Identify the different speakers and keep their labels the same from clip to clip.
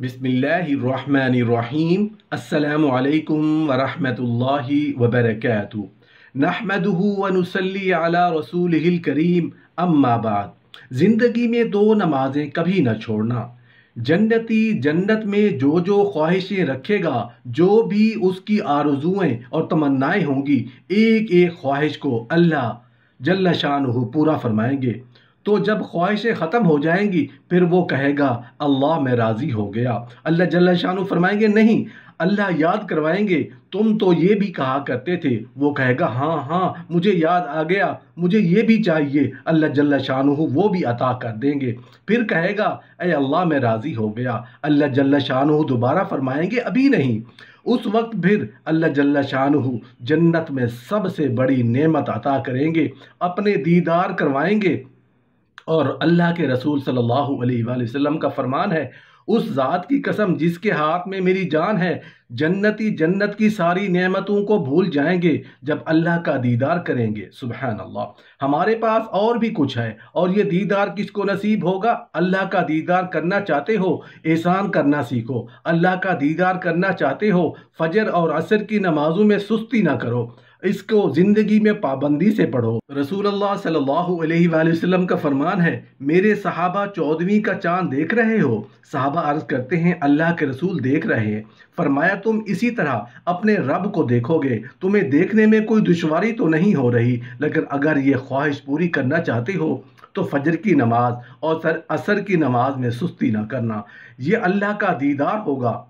Speaker 1: बिसमीम् अल्लाम वरहमल वबरक नहमदहू वनसली अला करीम अम्माबाद ज़िंदगी में दो नमाज़ें कभी न छोड़ना जन्नती जन्नत में जो जो ख्वाहिशें रखेगा जो भी उसकी आरजुएँ और तमन्नाएँ होंगी एक एक ख्वाहिश को अल्लाह जल्ला शाह पूरा फरमाएंगे तो जब ख्वाहिशें ख़त्म हो जाएंगी फिर वो कहेगा अल्लाह मैं राज़ी हो गया अल्लाह जल्ला शाह फरमाएंगे नहीं अल्लाह याद करवाएंगे तुम तो ये भी कहा करते थे वो कहेगा हाँ हाँ मुझे याद आ गया मुझे ये भी चाहिए अल्लाह जल्ला शाह वो भी अता कर देंगे फिर कहेगा अरे अल्लाह मैं राज़ी हो गया अल्लाह जल्ला शाह दोबारा फरमाएंगे अभी नहीं उस वक्त फिर अल्लाह जल्ला शाहू जन्नत में सबसे बड़ी नेमत अता करेंगे अपने दीदार करवाएंगे और अल्लाह के रसूल सल्लल्लाहु अलैहि वसल्लम का फरमान है उस ज़ात की कसम जिसके हाथ में मेरी जान है जन्नती जन्नत की सारी नेमतों को भूल जाएंगे जब अल्लाह का दीदार करेंगे सुबह अल्लाह हमारे पास और भी कुछ है और ये दीदार किसको नसीब होगा अल्लाह का दीदार करना चाहते हो एहसान करना सीखो अल्लाह का दीदार करना चाहते हो फजर और असर की नमाजों में सुस्ती ना करो इसको जिंदगी में पाबंदी से पढ़ो रसूल अल्लाह वसल्लम का फरमान है मेरे सहाबा चौदवी का चांद देख रहे हो सहाबा अर्ज करते हैं अल्लाह के रसूल देख रहे हैं फरमाया तुम इसी तरह अपने रब को देखोगे तुम्हें देखने में कोई दुश्वारी तो नहीं हो रही लेकिन अगर ये ख्वाहिश पूरी करना चाहते हो तो फजर की नमाज और सर असर की नमाज में सुस्ती ना करना ये अल्लाह का दीदार होगा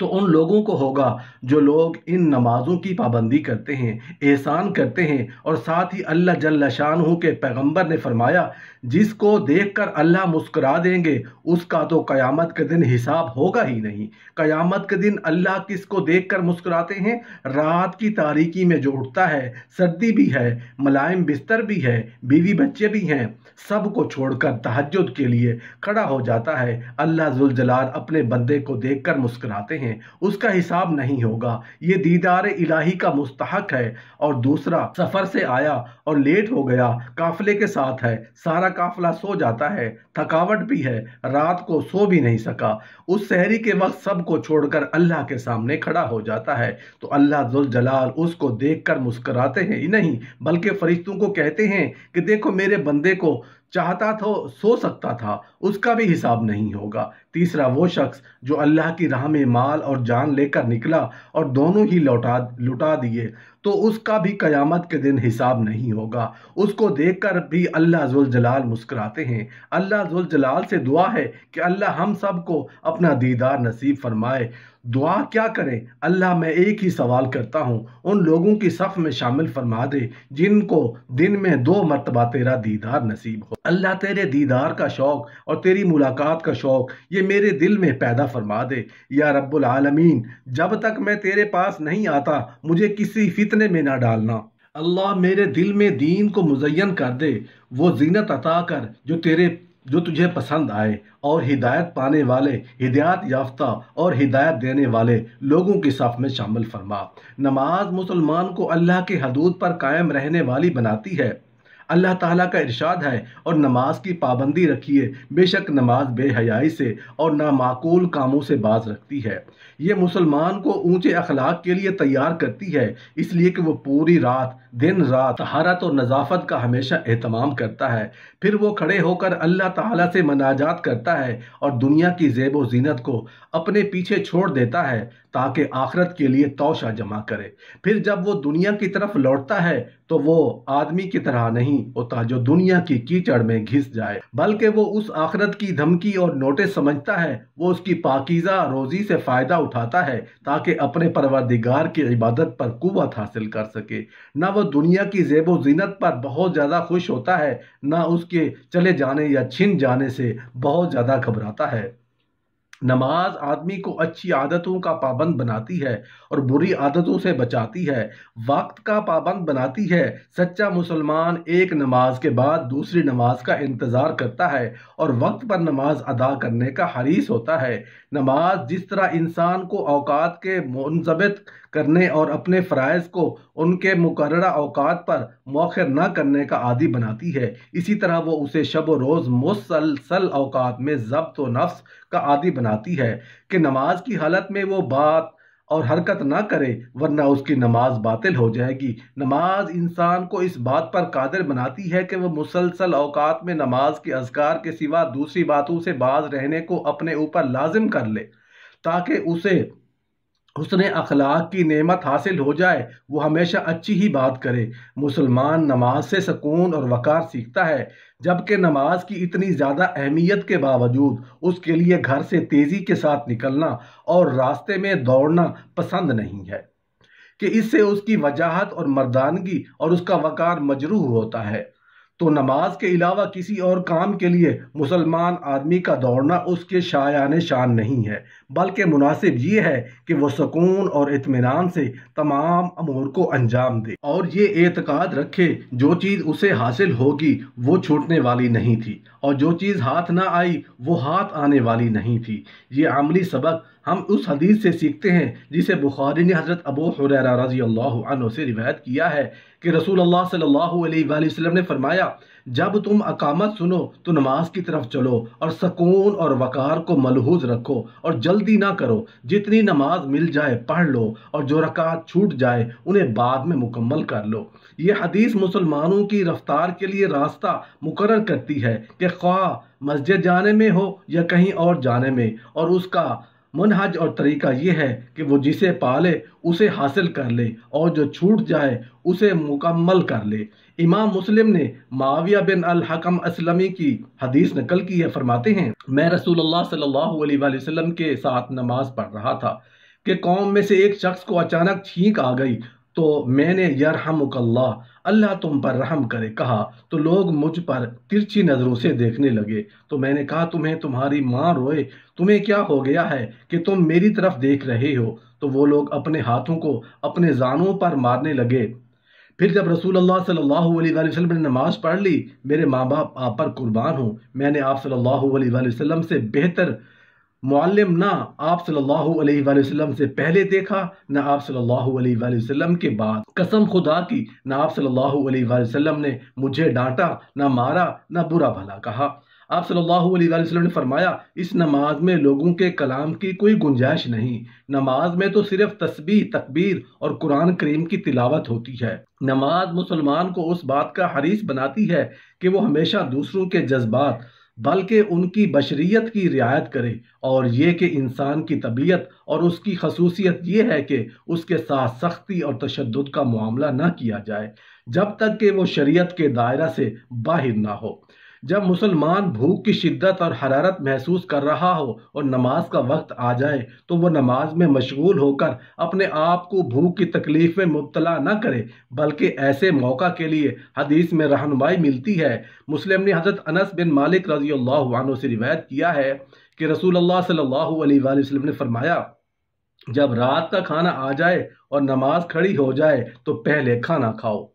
Speaker 1: तो उन लोगों को होगा जो लोग इन नमाज़ों की पाबंदी करते हैं एहसान करते हैं और साथ ही अल्लाह जल्ला शाह के पैगंबर ने फरमाया जिसको देखकर अल्लाह मुस्करा देंगे उसका तो क़यामत के दिन हिसाब होगा ही नहीं क़यामत के दिन अल्लाह किसको देखकर मुस्कुराते हैं रात की तारीकी में जो उठता है सर्दी भी है मुलायम बिस्तर भी है बीवी बच्चे भी हैं सब को छोड़कर तहजद के लिए खड़ा हो जाता है अल्लाह जुलजलाल अपने बंदे को देख कर मुस्कुराते हैं हैं उसका हिसाब नहीं होगा ये दीदार इलाही का मुस्तक है और दूसरा सफ़र से आया और लेट हो गया काफले के साथ है सारा काफला सो जाता है थकावट भी है रात को सो भी नहीं सका उस शहरी के वक्त सबको छोड़कर अल्लाह के सामने खड़ा हो जाता है तो अल्लाह जलाल उसको देखकर मुस्कराते हैं ही नहीं बल्कि फरिश्तों को कहते हैं कि देखो मेरे बंदे को चाहता था सो सकता था उसका भी हिसाब नहीं होगा तीसरा वो शख्स जो अल्लाह की राह में माल और जान लेकर निकला और दोनों ही लौटा लुटा दिए तो उसका भी कयामत के दिन हिसाब नहीं होगा उसको देखकर भी अल्लाह जलाल मुस्कुराते हैं अल्लाह जलाल से दुआ है कि अल्लाह हम सब को अपना दीदार नसीब फरमाए दुआ क्या करें अल्लाह मैं एक ही सवाल करता हूँ उन लोगों की सफ़ में शामिल फरमा दे जिनको दिन में दो मरतबा तेरा दीदार नसीब हो अल्लाह तेरे दीदार का शौक़ और तेरी मुलाकात का शौक़ ये मेरे दिल में पैदा फरमा दे या रब्बुल आलमीन जब तक मैं तेरे पास नहीं आता मुझे किसी फित फितने में ना डालना अल्लाह मेरे दिल में दीन को मुजयन कर दे वो जीनत अता कर जो तेरे जो तुझे पसंद आए और हिदायत पाने वाले हिदायत याफ्ता और हिदायत देने वाले लोगों के साथ में शामिल फरमा नमाज मुसलमान को अल्लाह के हदूद पर कायम रहने वाली बनाती है अल्लाह ताला का इरशाद है और नमाज की पाबंदी रखिए बेशक नमाज बेहयाई से और नामाकूल कामों से बाज रखती है ये मुसलमान को ऊंचे अखलाक के लिए तैयार करती है इसलिए कि वो पूरी रात दिन रात हरत और नज़ाफत का हमेशा अहतमाम करता है फिर वो खड़े होकर अल्लाह ताला से मनाजात करता है और दुनिया की जेब व जीनत को अपने पीछे छोड़ देता है ताकि आखरत के लिए तोशा जमा करे फिर जब वो दुनिया की तरफ लौटता है तो वो आदमी की तरह नहीं होता जो दुनिया की कीचड़ में घिस जाए बल्कि वो उस आखरत की धमकी और नोटिस समझता है वो उसकी पाकिजा रोजी से फ़ायदा उठाता है ताकि अपने परवरदिगार की इबादत पर कुत हासिल कर सके ना वो दुनिया की जेब जीनत पर बहुत ज़्यादा खुश होता है ना उसके चले जाने या छिन जाने से बहुत ज़्यादा घबराता है नमाज आदमी को अच्छी आदतों का पाबंद बनाती है और बुरी आदतों से बचाती है वक्त का पाबंद बनाती है सच्चा मुसलमान एक नमाज के बाद दूसरी नमाज का इंतज़ार करता है और वक्त पर नमाज अदा करने का हरीस होता है नमाज जिस तरह इंसान को अवकात के मनजबित करने और अपने फ़रज़ को उनके मुकर अवकात पर मौखर न करने का आदि बनाती है इसी तरह वो उसे शब रोज़ मुसलसल अवकात में जब्त व नफ्स का आदि बनाती है कि नमाज की हालत में वो बात और हरकत ना करे वरना उसकी नमाज बातिल हो जाएगी नमाज इंसान को इस बात पर कादिर बनाती है कि वह मुसलसल अवकात में नमाज के अजगार के सिवा दूसरी बातों से बाज रहने को अपने ऊपर लाजिम कर ले ताकि उसे उसने अखलाक की नेमत हासिल हो जाए वो हमेशा अच्छी ही बात करे मुसलमान नमाज से सकून और वक़ार सीखता है जबकि नमाज की इतनी ज़्यादा अहमियत के बावजूद उसके लिए घर से तेज़ी के साथ निकलना और रास्ते में दौड़ना पसंद नहीं है कि इससे उसकी वजाहत और मर्दानगी और उसका वक़ार मजरूह होता है तो नमाज के अलावा किसी और काम के लिए मुसलमान आदमी का दौड़ना उसके शायान शान नहीं है बल्कि मुनासिब ये है कि वह सुकून और इतमान से तमाम अमूर को अंजाम दे और ये एतक़ाद रखे जो चीज़ उसे हासिल होगी वो छूटने वाली नहीं थी और जो चीज़ हाथ ना आई वो हाथ आने वाली नहीं थी ये आमली सबक हम उस हदीस से सीखते हैं जिसे बुखारी ने हज़रत अबू हुरैरा रजी अल्लाह से रिवायत किया है कि रसूल अल्लाह सल्लल्लाहु अलैहि वसल्लम ने फरमाया जब तुम अकामत सुनो तो नमाज की तरफ चलो और सकून और वक़ार को मलहूज रखो और जल्दी ना करो जितनी नमाज मिल जाए पढ़ लो और जो रकात छूट जाए उन्हें बाद में मुकम्मल कर लो ये हदीस मुसलमानों की रफ्तार के लिए रास्ता मुकर करती है कि ख्वा मस्जिद जाने में हो या कहीं और जाने में और उसका मनहज और तरीका ये है कि वो जिसे पाले उसे हासिल कर ले और जो छूट जाए उसे मुकम्मल कर ले इमाम मुस्लिम ने माविया बिन अल हकम असलमी की हदीस नकल की है फरमाते हैं मैं रसूलुल्लाह सल्लल्लाहु अलैहि वसल्लम के साथ नमाज पढ़ रहा था कि कौम में से एक शख्स को अचानक छींक आ गई तो मैंने यरहमुकल्ला अल्लाह तुम पर रहम करे कहा तो लोग मुझ पर तिरछी नज़रों से देखने लगे तो मैंने कहा तुम्हें तुम्हारी माँ रोए तुम्हें क्या हो गया है कि तुम मेरी तरफ देख रहे हो तो वो लोग अपने हाथों को अपने जानों पर मारने लगे फिर जब रसूल अल्लाह सल्लल्लाहु अलैहि वसल्लम ने नमाज़ पढ़ ली मेरे माँ बाप आप पर कुर्बान हूँ मैंने आप सल्लल्लाहु अलैहि वसल्लम से बेहतर मुअल्लम ना आप सल्लल्लाहु अलैहि वसल्लम से पहले देखा ना आप सल्लल्लाहु अलैहि वसल्लम के बाद कसम खुदा की ना आप सल्लल्लाहु अलैहि वसल्लम ने मुझे डांटा ना मारा ना बुरा भला कहा आप सल्लल्लाहु अलैहि वसल्लम ने फरमाया इस नमाज में लोगों के कलाम की कोई गुंजाइश नहीं नमाज में तो सिर्फ तस्बीह तकबीर और कुरान करीम की तिलावत होती है नमाज मुसलमान को उस बात का हरीस बनाती है कि वो हमेशा दूसरों के जज्बात बल्कि उनकी बशरीत की रियायत करें और ये कि इंसान की तबीयत और उसकी खसूसियत ये है कि उसके साथ सख्ती और तशद का मामला ना किया जाए जब तक कि वो शरीयत के दायरा से बाहर ना हो जब मुसलमान भूख की शिद्दत और हरारत महसूस कर रहा हो और नमाज का वक्त आ जाए तो वह नमाज में मशगूल होकर अपने आप को भूख की तकलीफ में मुबतला न करे बल्कि ऐसे मौका के लिए हदीस में रहनुमाई मिलती है मुस्लिम ने हज़रत अनस बिन मालिक रजी अल्लाह से रिवायत किया है कि रसूल अल्लाह सल्लल्लाहु अलैहि वसल्लम ने फरमाया जब रात का खाना आ जाए और नमाज खड़ी हो जाए तो पहले खाना खाओ